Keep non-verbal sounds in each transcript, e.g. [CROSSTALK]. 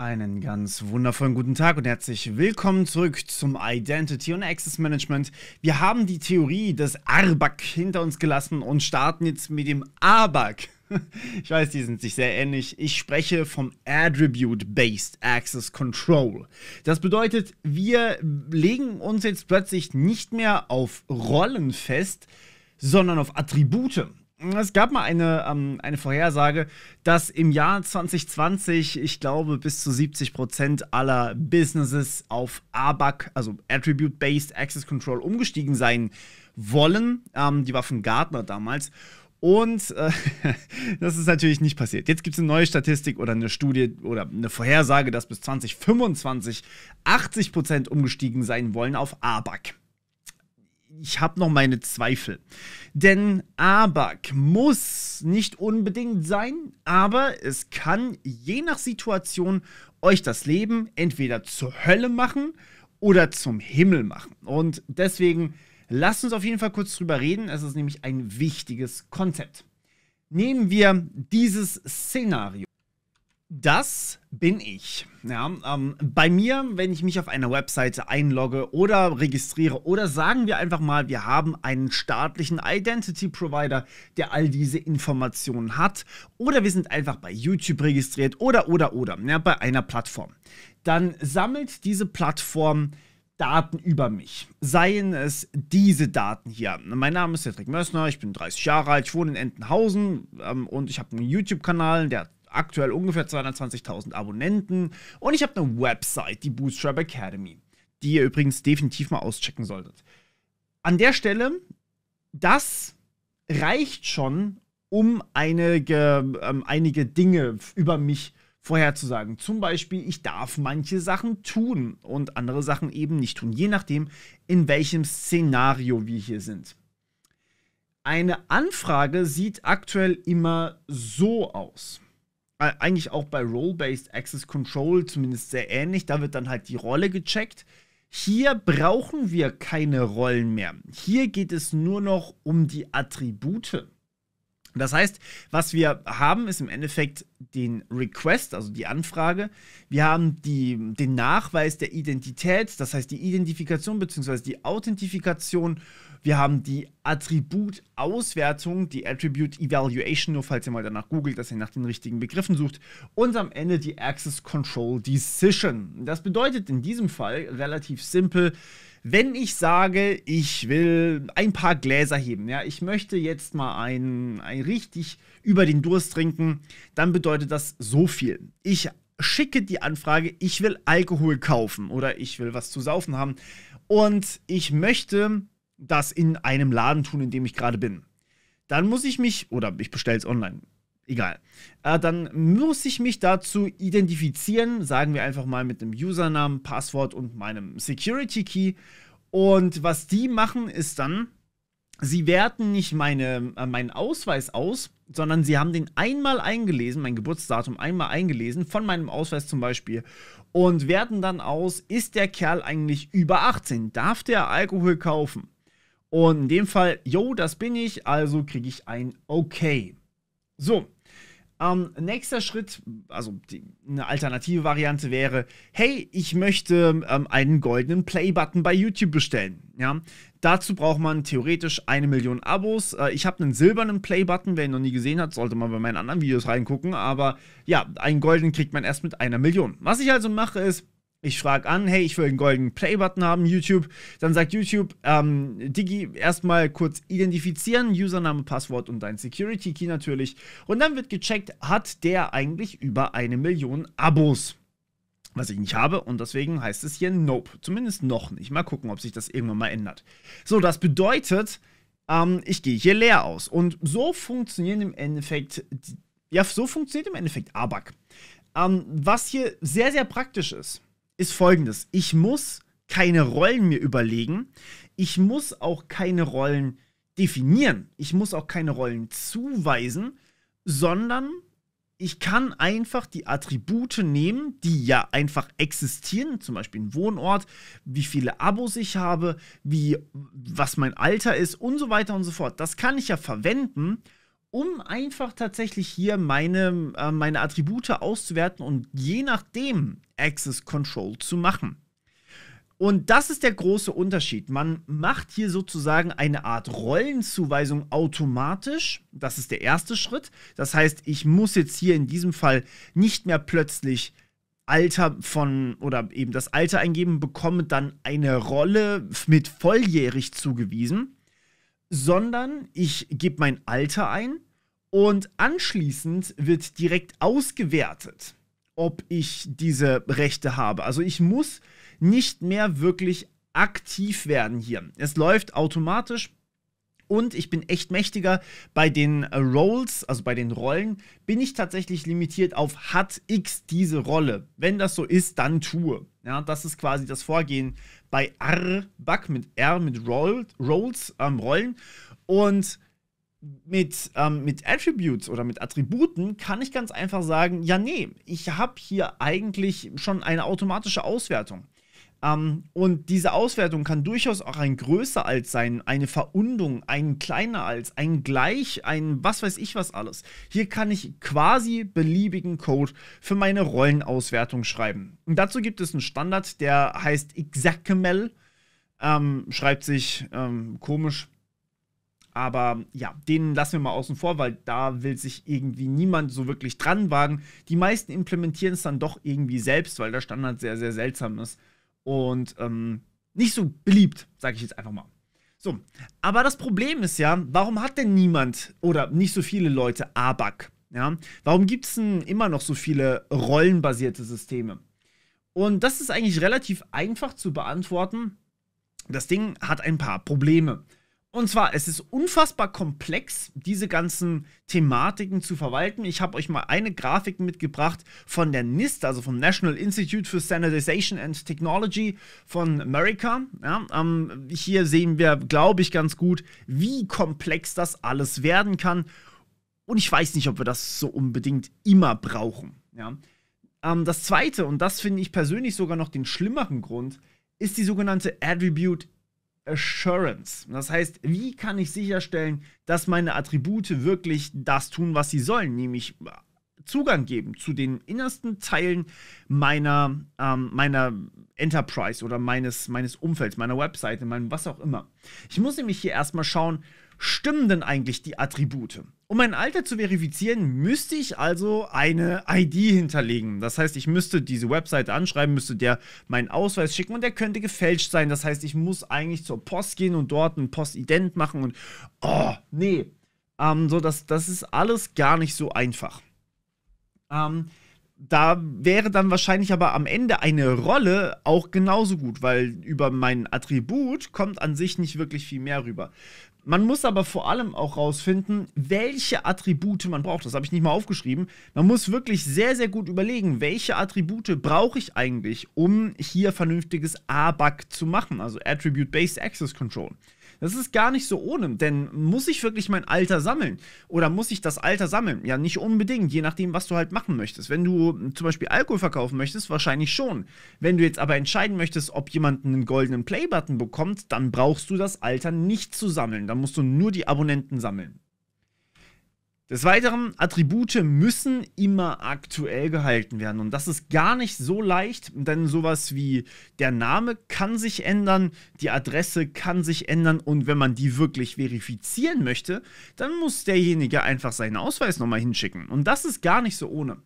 Einen ganz wundervollen guten Tag und herzlich willkommen zurück zum Identity und Access Management. Wir haben die Theorie des ARBAC hinter uns gelassen und starten jetzt mit dem ABAC. [LAUGHS] Ich weiß, die sind sich sehr ähnlich. Ich spreche vom Attribute-Based Access Control. Das bedeutet, wir legen uns jetzt plötzlich nicht mehr auf Rollen fest, sondern auf Attribute. Es gab mal eine, ähm, eine Vorhersage, dass im Jahr 2020, ich glaube, bis zu 70 Prozent aller Businesses auf ABAC, also Attribute-Based Access Control, umgestiegen sein wollen. Ähm, die war von Gartner damals. Und äh, [LAUGHS] das ist natürlich nicht passiert. Jetzt gibt es eine neue Statistik oder eine Studie oder eine Vorhersage, dass bis 2025 80% Prozent umgestiegen sein wollen auf ABAC ich habe noch meine Zweifel. Denn ABAC muss nicht unbedingt sein, aber es kann je nach Situation euch das Leben entweder zur Hölle machen oder zum Himmel machen. Und deswegen lasst uns auf jeden Fall kurz drüber reden. Es ist nämlich ein wichtiges Konzept. Nehmen wir dieses Szenario. Das bin ich. Ja, ähm, bei mir, wenn ich mich auf einer Webseite einlogge oder registriere oder sagen wir einfach mal, wir haben einen staatlichen Identity Provider, der all diese Informationen hat oder wir sind einfach bei YouTube registriert oder oder oder ja, bei einer Plattform, dann sammelt diese Plattform Daten über mich. Seien es diese Daten hier. Mein Name ist Cedric Mössner, ich bin 30 Jahre alt, ich wohne in Entenhausen ähm, und ich habe einen YouTube-Kanal, der hat aktuell ungefähr 220.000 Abonnenten. Und ich habe eine Website, die Bootstrap Academy, die ihr übrigens definitiv mal auschecken solltet. An der Stelle, das reicht schon, um einige, ähm, einige Dinge über mich vorherzusagen. Zum Beispiel, ich darf manche Sachen tun und andere Sachen eben nicht tun, je nachdem, in welchem Szenario wir hier sind. Eine Anfrage sieht aktuell immer so aus. Äh, eigentlich auch bei Role-Based Access Control zumindest sehr ähnlich. Da wird dann halt die Rolle gecheckt. Hier brauchen wir keine Rollen mehr. Hier geht es nur noch um die Attribute. Das heißt, was wir haben, ist im Endeffekt den Request, also die Anfrage. Wir haben die, den Nachweis der Identität, das heißt die Identifikation bzw. die Authentifikation. Wir haben die Attributauswertung, die Attribute Evaluation, nur falls ihr mal danach googelt, dass ihr nach den richtigen Begriffen sucht. Und am Ende die Access Control Decision. Das bedeutet in diesem Fall relativ simpel, wenn ich sage, ich will ein paar Gläser heben, ja, ich möchte jetzt mal ein, ein richtig über den Durst trinken, dann bedeutet das so viel. Ich schicke die Anfrage, ich will Alkohol kaufen oder ich will was zu saufen haben und ich möchte das in einem Laden tun, in dem ich gerade bin. Dann muss ich mich, oder ich bestelle es online, Egal. Äh, dann muss ich mich dazu identifizieren, sagen wir einfach mal mit einem Usernamen, Passwort und meinem Security Key. Und was die machen, ist dann, sie werten nicht meine, äh, meinen Ausweis aus, sondern sie haben den einmal eingelesen, mein Geburtsdatum einmal eingelesen, von meinem Ausweis zum Beispiel, und werten dann aus, ist der Kerl eigentlich über 18? Darf der Alkohol kaufen? Und in dem Fall, yo, das bin ich, also kriege ich ein Okay. So, ähm, nächster Schritt, also die, eine alternative Variante wäre, hey, ich möchte ähm, einen goldenen Play-Button bei YouTube bestellen. Ja? Dazu braucht man theoretisch eine Million Abos. Äh, ich habe einen silbernen Play-Button, wer ihn noch nie gesehen hat, sollte mal bei meinen anderen Videos reingucken. Aber ja, einen goldenen kriegt man erst mit einer Million. Was ich also mache ist, ich frage an, hey, ich will einen goldenen Play-Button haben, YouTube. Dann sagt YouTube, ähm, Digi, erstmal kurz identifizieren, Username, Passwort und dein Security-Key natürlich. Und dann wird gecheckt, hat der eigentlich über eine Million Abos? Was ich nicht habe und deswegen heißt es hier Nope. Zumindest noch nicht. Mal gucken, ob sich das irgendwann mal ändert. So, das bedeutet, ähm, ich gehe hier leer aus. Und so funktionieren im Endeffekt, ja, so funktioniert im Endeffekt ABAC. Ähm, was hier sehr, sehr praktisch ist ist folgendes. Ich muss keine Rollen mir überlegen. Ich muss auch keine Rollen definieren. Ich muss auch keine Rollen zuweisen, sondern ich kann einfach die Attribute nehmen, die ja einfach existieren, zum Beispiel ein Wohnort, wie viele Abos ich habe, wie was mein Alter ist und so weiter und so fort. Das kann ich ja verwenden, um einfach tatsächlich hier meine, äh, meine Attribute auszuwerten und je nachdem Access Control zu machen. Und das ist der große Unterschied. Man macht hier sozusagen eine Art Rollenzuweisung automatisch. Das ist der erste Schritt. Das heißt, ich muss jetzt hier in diesem Fall nicht mehr plötzlich Alter von oder eben das Alter eingeben, bekomme dann eine Rolle mit volljährig zugewiesen, sondern ich gebe mein Alter ein und anschließend wird direkt ausgewertet, ob ich diese Rechte habe. Also ich muss nicht mehr wirklich aktiv werden hier. Es läuft automatisch und ich bin echt mächtiger. Bei den äh, Rolls, also bei den Rollen, bin ich tatsächlich limitiert auf hat X diese Rolle. Wenn das so ist, dann tue. Ja, das ist quasi das Vorgehen bei R-Bug mit R, mit Rolls, ähm, Rollen. Und mit, ähm, mit Attributes oder mit Attributen kann ich ganz einfach sagen, ja, nee, ich habe hier eigentlich schon eine automatische Auswertung. Ähm, und diese Auswertung kann durchaus auch ein größer als sein, eine Verundung, ein kleiner als, ein gleich, ein was weiß ich was alles. Hier kann ich quasi beliebigen Code für meine Rollenauswertung schreiben. Und dazu gibt es einen Standard, der heißt XACML. Ähm, schreibt sich ähm, komisch. Aber ja, den lassen wir mal außen vor, weil da will sich irgendwie niemand so wirklich dran wagen. Die meisten implementieren es dann doch irgendwie selbst, weil der Standard sehr, sehr seltsam ist und ähm, nicht so beliebt, sage ich jetzt einfach mal. So, aber das Problem ist ja, warum hat denn niemand oder nicht so viele Leute ABAC? Ja? Warum gibt es denn immer noch so viele rollenbasierte Systeme? Und das ist eigentlich relativ einfach zu beantworten. Das Ding hat ein paar Probleme. Und zwar, es ist unfassbar komplex, diese ganzen Thematiken zu verwalten. Ich habe euch mal eine Grafik mitgebracht von der NIST, also vom National Institute for Standardization and Technology von America. Ja, ähm, hier sehen wir, glaube ich, ganz gut, wie komplex das alles werden kann. Und ich weiß nicht, ob wir das so unbedingt immer brauchen. Ja. Ähm, das zweite, und das finde ich persönlich sogar noch den schlimmeren Grund, ist die sogenannte Attribute Assurance. Das heißt, wie kann ich sicherstellen, dass meine Attribute wirklich das tun, was sie sollen, nämlich äh, Zugang geben zu den innersten Teilen meiner, ähm, meiner Enterprise oder meines, meines Umfelds, meiner Webseite, meinem was auch immer. Ich muss nämlich hier erstmal schauen, stimmen denn eigentlich die Attribute? Um mein Alter zu verifizieren, müsste ich also eine ID hinterlegen. Das heißt, ich müsste diese Webseite anschreiben, müsste der meinen Ausweis schicken und der könnte gefälscht sein. Das heißt, ich muss eigentlich zur Post gehen und dort einen Postident machen und oh, nee. Ähm, so, das, das ist alles gar nicht so einfach. Ähm, da wäre dann wahrscheinlich aber am Ende eine Rolle auch genauso gut, weil über mein Attribut kommt an sich nicht wirklich viel mehr rüber. Man muss aber vor allem auch rausfinden, welche Attribute man braucht. Das habe ich nicht mal aufgeschrieben. Man muss wirklich sehr, sehr gut überlegen, welche Attribute brauche ich eigentlich, um hier vernünftiges ABAC zu machen, also Attribute-Based Access Control. Das ist gar nicht so ohne, denn muss ich wirklich mein Alter sammeln? Oder muss ich das Alter sammeln? Ja, nicht unbedingt, je nachdem, was du halt machen möchtest. Wenn du hm, zum Beispiel Alkohol verkaufen möchtest, wahrscheinlich schon. Wenn du jetzt aber entscheiden möchtest, ob jemand einen goldenen Playbutton bekommt, dann brauchst du das Alter nicht zu sammeln. Dann musst du nur die Abonnenten sammeln. Des Weiteren, Attribute müssen immer aktuell gehalten werden. Und das ist gar nicht so leicht, denn sowas wie der Name kann sich ändern, die Adresse kann sich ändern und wenn man die wirklich verifizieren möchte, dann muss derjenige einfach seinen Ausweis nochmal hinschicken. Und das ist gar nicht so ohne.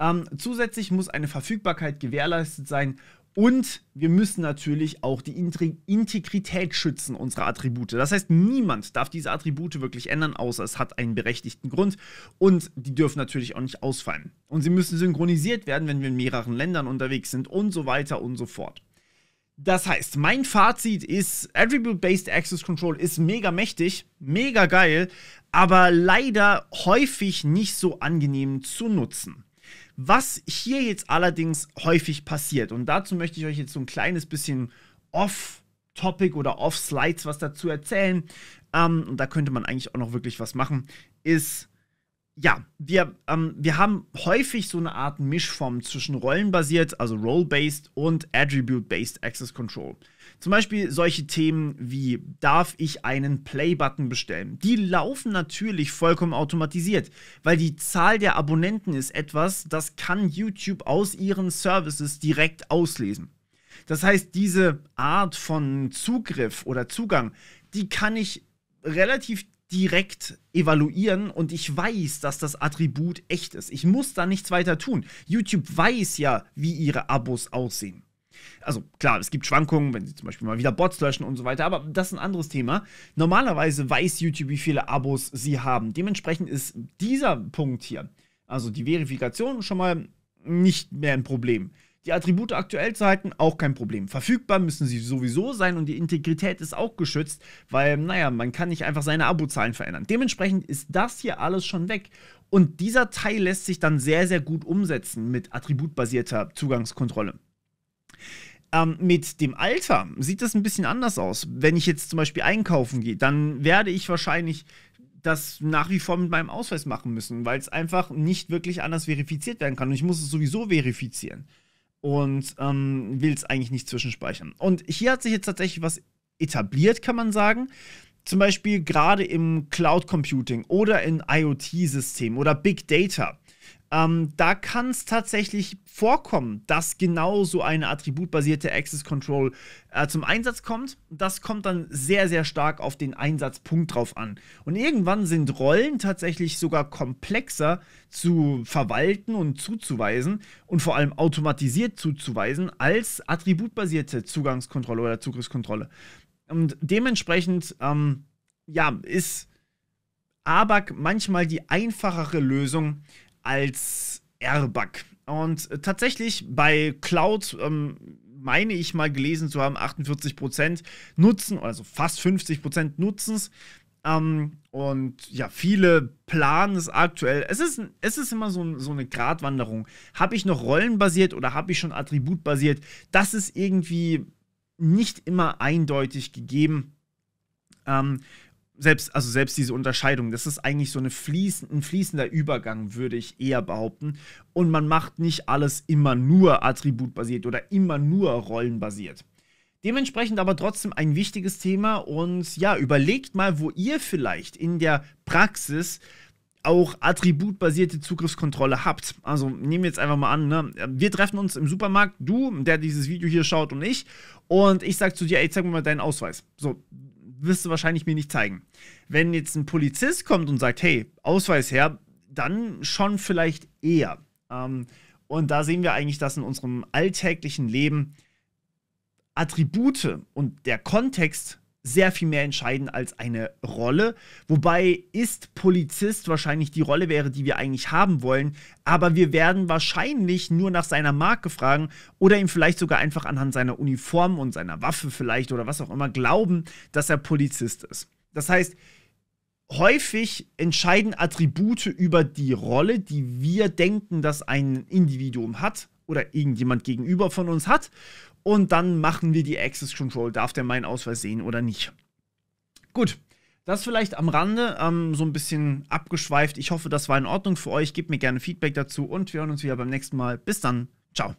Ähm, zusätzlich muss eine Verfügbarkeit gewährleistet sein und wir müssen natürlich auch die Integrität schützen unserer Attribute. Das heißt, niemand darf diese Attribute wirklich ändern, außer es hat einen berechtigten Grund. Und die dürfen natürlich auch nicht ausfallen. Und sie müssen synchronisiert werden, wenn wir in mehreren Ländern unterwegs sind und so weiter und so fort. Das heißt, mein Fazit ist, Attribute-Based Access Control ist mega mächtig, mega geil, aber leider häufig nicht so angenehm zu nutzen. Was hier jetzt allerdings häufig passiert, und dazu möchte ich euch jetzt so ein kleines bisschen off-topic oder off-slides was dazu erzählen, ähm, und da könnte man eigentlich auch noch wirklich was machen, ist, ja, wir, ähm, wir haben häufig so eine Art Mischform zwischen rollenbasiert, also role-based und attribute-based Access Control. Zum Beispiel solche Themen wie, darf ich einen Play-Button bestellen? Die laufen natürlich vollkommen automatisiert, weil die Zahl der Abonnenten ist etwas, das kann YouTube aus ihren Services direkt auslesen. Das heißt, diese Art von Zugriff oder Zugang, die kann ich relativ direkt evaluieren und ich weiß, dass das Attribut echt ist. Ich muss da nichts weiter tun. YouTube weiß ja, wie ihre Abos aussehen. Also klar, es gibt Schwankungen, wenn sie zum Beispiel mal wieder Bots löschen und so weiter, aber das ist ein anderes Thema. Normalerweise weiß YouTube, wie viele Abos sie haben. Dementsprechend ist dieser Punkt hier, also die Verifikation, schon mal nicht mehr ein Problem. Die Attribute aktuell zu halten, auch kein Problem. Verfügbar müssen sie sowieso sein und die Integrität ist auch geschützt, weil, naja, man kann nicht einfach seine Abozahlen verändern. Dementsprechend ist das hier alles schon weg. Und dieser Teil lässt sich dann sehr, sehr gut umsetzen mit attributbasierter Zugangskontrolle. Ähm, mit dem Alter sieht das ein bisschen anders aus. Wenn ich jetzt zum Beispiel einkaufen gehe, dann werde ich wahrscheinlich das nach wie vor mit meinem Ausweis machen müssen, weil es einfach nicht wirklich anders verifiziert werden kann. Und ich muss es sowieso verifizieren und ähm, will es eigentlich nicht zwischenspeichern. Und hier hat sich jetzt tatsächlich was etabliert, kann man sagen. Zum Beispiel gerade im Cloud Computing oder in IoT-Systemen oder Big Data ähm, da kann es tatsächlich vorkommen, dass genau so eine attributbasierte Access Control äh, zum Einsatz kommt. Das kommt dann sehr, sehr stark auf den Einsatzpunkt drauf an. Und irgendwann sind Rollen tatsächlich sogar komplexer zu verwalten und zuzuweisen und vor allem automatisiert zuzuweisen als attributbasierte Zugangskontrolle oder Zugriffskontrolle. Und dementsprechend, ähm, ja, ist. ABAC manchmal die einfachere Lösung, als Airbag. Und äh, tatsächlich bei Cloud ähm, meine ich mal gelesen zu haben, 48% nutzen, also fast 50% nutzen es. Ähm, und ja, viele planen es aktuell. Es ist, es ist immer so, so eine Gratwanderung. Habe ich noch rollenbasiert oder habe ich schon attributbasiert? Das ist irgendwie nicht immer eindeutig gegeben. Ähm, selbst, also selbst diese Unterscheidung, das ist eigentlich so eine fließen, ein fließender Übergang, würde ich eher behaupten. Und man macht nicht alles immer nur attributbasiert oder immer nur rollenbasiert. Dementsprechend aber trotzdem ein wichtiges Thema und ja, überlegt mal, wo ihr vielleicht in der Praxis auch attributbasierte Zugriffskontrolle habt. Also nehmen wir jetzt einfach mal an, ne? wir treffen uns im Supermarkt, du, der dieses Video hier schaut und ich, und ich sag zu dir, ey, zeig mir mal deinen Ausweis. So, wirst du wahrscheinlich mir nicht zeigen. Wenn jetzt ein Polizist kommt und sagt, hey, Ausweis her, dann schon vielleicht eher. Ähm, und da sehen wir eigentlich, dass in unserem alltäglichen Leben Attribute und der Kontext sehr viel mehr entscheiden als eine Rolle. Wobei ist Polizist wahrscheinlich die Rolle wäre, die wir eigentlich haben wollen. Aber wir werden wahrscheinlich nur nach seiner Marke fragen oder ihm vielleicht sogar einfach anhand seiner Uniform und seiner Waffe vielleicht oder was auch immer glauben, dass er Polizist ist. Das heißt, häufig entscheiden Attribute über die Rolle, die wir denken, dass ein Individuum hat oder irgendjemand gegenüber von uns hat und dann machen wir die Access Control. Darf der meinen Ausweis sehen oder nicht? Gut. Das vielleicht am Rande, ähm, so ein bisschen abgeschweift. Ich hoffe, das war in Ordnung für euch. Gebt mir gerne Feedback dazu und wir hören uns wieder beim nächsten Mal. Bis dann. Ciao.